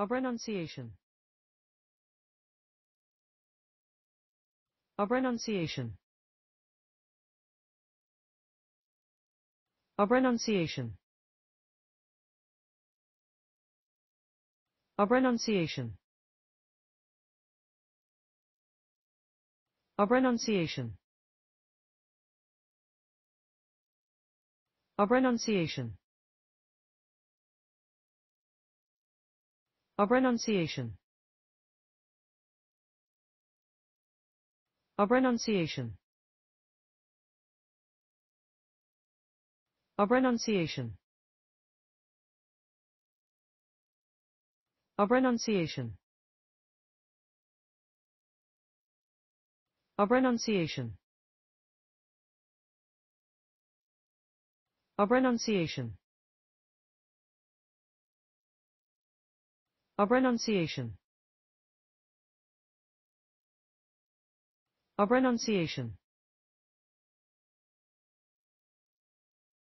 A renunciation. A renunciation. A renunciation. A renunciation. A renunciation. A renunciation. of renunciation of renunciation of renunciation of renunciation of renunciation of renunciation A renunciation. of renunciation.